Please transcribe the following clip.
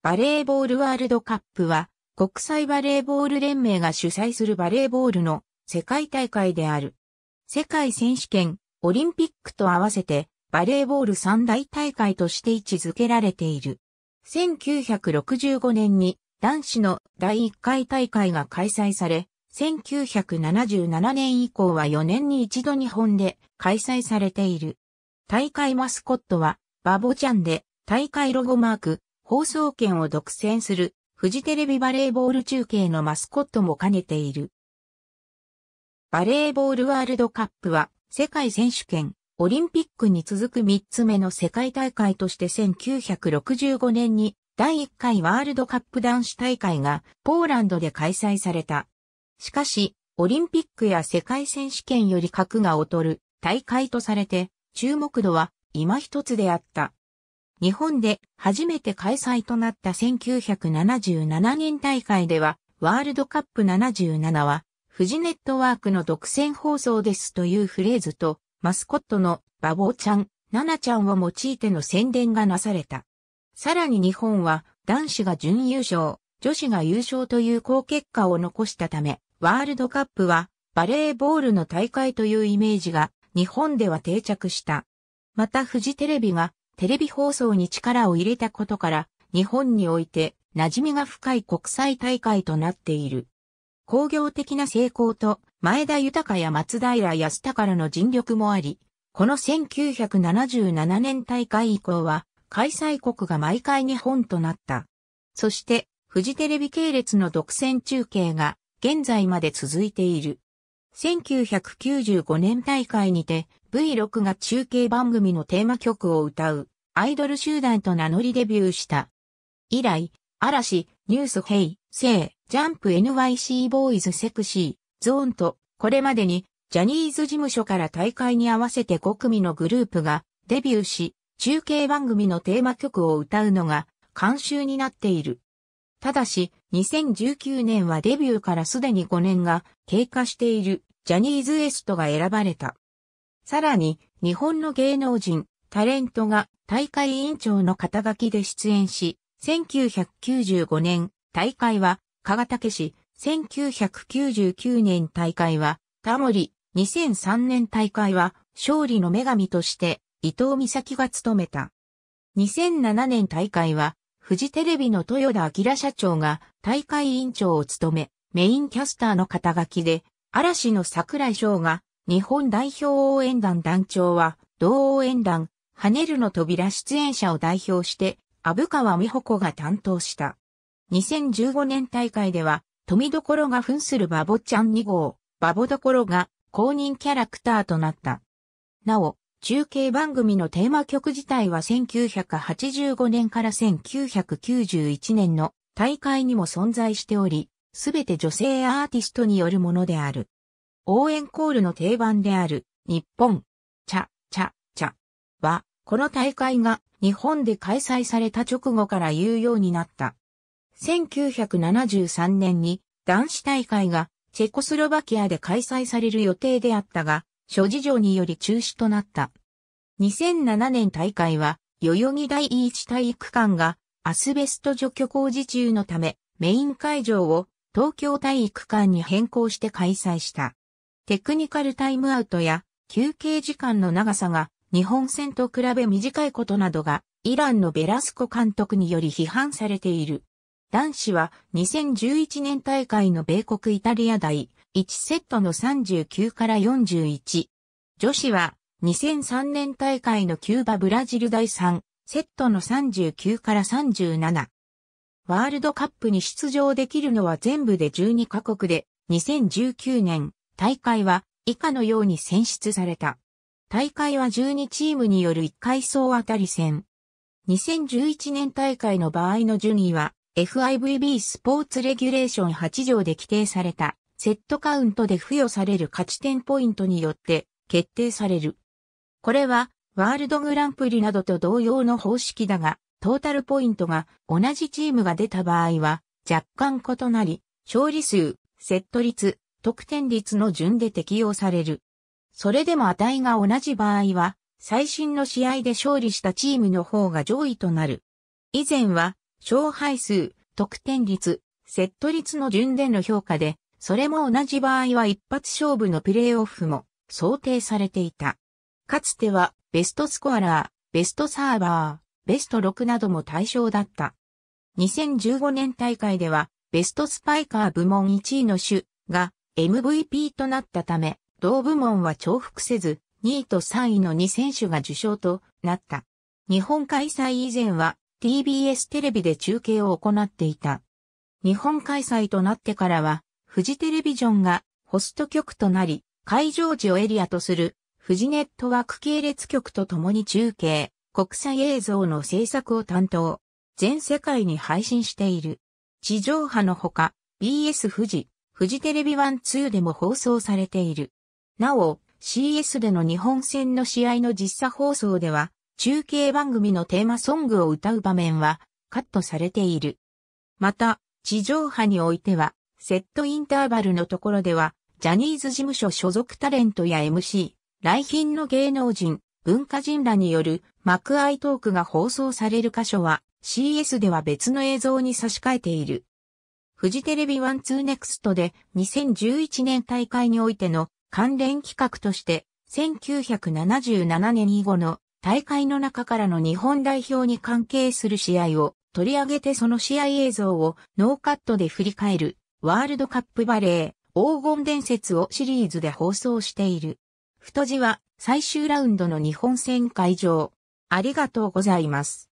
バレーボールワールドカップは、国際バレーボール連盟が主催するバレーボールの世界大会である。世界選手権、オリンピックと合わせて、バレーボール三大大会として位置づけられている。1965年に男子の第1回大会が開催され、1977年以降は4年に一度日本で開催されている。大会マスコットは、バボちゃんで、大会ロゴマーク、放送権を独占する、フジテレビバレーボール中継のマスコットも兼ねている。バレーボールワールドカップは、世界選手権、オリンピックに続く3つ目の世界大会として1965年に第1回ワールドカップ男子大会がポーランドで開催された。しかし、オリンピックや世界選手権より格が劣る大会とされて、注目度は今一つであった。日本で初めて開催となった1977年大会では、ワールドカップ77は、富士ネットワークの独占放送ですというフレーズと、マスコットのバボーちゃん、ナナちゃんを用いての宣伝がなされた。さらに日本は男子が準優勝、女子が優勝という好結果を残したため、ワールドカップはバレーボールの大会というイメージが日本では定着した。また富士テレビがテレビ放送に力を入れたことから、日本において馴染みが深い国際大会となっている。工業的な成功と前田豊や松平康隆の尽力もあり、この1977年大会以降は開催国が毎回日本となった。そして、富士テレビ系列の独占中継が現在まで続いている。1995年大会にて V6 が中継番組のテーマ曲を歌う、アイドル集団と名乗りデビューした。以来、嵐、ニュースヘイ、セイ、ジャンプ NYC ボーイズセクシー、ゾーンと、これまでに、ジャニーズ事務所から大会に合わせて5組のグループがデビューし、中継番組のテーマ曲を歌うのが慣習になっている。ただし、2019年はデビューからすでに5年が経過しているジャニーズ S トが選ばれた。さらに、日本の芸能人、タレントが大会委員長の肩書きで出演し、1995年大会は、加賀武氏、1999年大会は、タモリ、2003年大会は、勝利の女神として、伊藤美咲が務めた。2007年大会は、フジテレビの豊田明社長が大会委員長を務め、メインキャスターの肩書きで、嵐の桜井翔が日本代表応援団団長は、同応援団、跳ねるの扉出演者を代表して、阿部川美穂子が担当した。2015年大会では、富所が扮するバボちゃん2号、バボ所が公認キャラクターとなった。なお、中継番組のテーマ曲自体は1985年から1991年の大会にも存在しており、すべて女性アーティストによるものである。応援コールの定番である、日本、ゃちゃは、この大会が日本で開催された直後から言うようになった。1973年に男子大会がチェコスロバキアで開催される予定であったが、諸事情により中止となった。2007年大会は、代々木第一体育館がアスベスト除去工事中のため、メイン会場を東京体育館に変更して開催した。テクニカルタイムアウトや休憩時間の長さが日本戦と比べ短いことなどがイランのベラスコ監督により批判されている。男子は2011年大会の米国イタリア第1セットの39から41。女子は2003年大会のキューバブラジル第3セットの39から37。ワールドカップに出場できるのは全部で12カ国で2019年大会は以下のように選出された。大会は12チームによる1回総当たり戦。2011年大会の場合の順位は FIVB スポーツレギュレーション8条で規定されたセットカウントで付与される勝ち点ポイントによって決定される。これはワールドグランプリなどと同様の方式だが、トータルポイントが同じチームが出た場合は若干異なり、勝利数、セット率、得点率の順で適用される。それでも値が同じ場合は、最新の試合で勝利したチームの方が上位となる。以前は、勝敗数、得点率、セット率の順での評価で、それも同じ場合は一発勝負のプレイオフも想定されていた。かつては、ベストスコアラー、ベストサーバー、ベスト6なども対象だった。2015年大会では、ベストスパイカー部門1位の種が、MVP となったため、同部門は重複せず、2位と3位の2選手が受賞となった。日本開催以前は TBS テレビで中継を行っていた。日本開催となってからは、フジテレビジョンがホスト局となり、会場時をエリアとするフジネットワーク系列局と共に中継、国際映像の制作を担当、全世界に配信している。地上波のほか、BS 富士、フジテレビ1-2でも放送されている。なお、CS での日本戦の試合の実写放送では、中継番組のテーマソングを歌う場面はカットされている。また、地上波においては、セットインターバルのところでは、ジャニーズ事務所所属タレントや MC、来賓の芸能人、文化人らによる幕愛トークが放送される箇所は CS では別の映像に差し替えている。フジテレビワンツーネクストで2011年大会においての関連企画として、1977年以後の大会の中からの日本代表に関係する試合を取り上げてその試合映像をノーカットで振り返るワールドカップバレー黄金伝説をシリーズで放送している。太字は最終ラウンドの日本戦会場。ありがとうございます。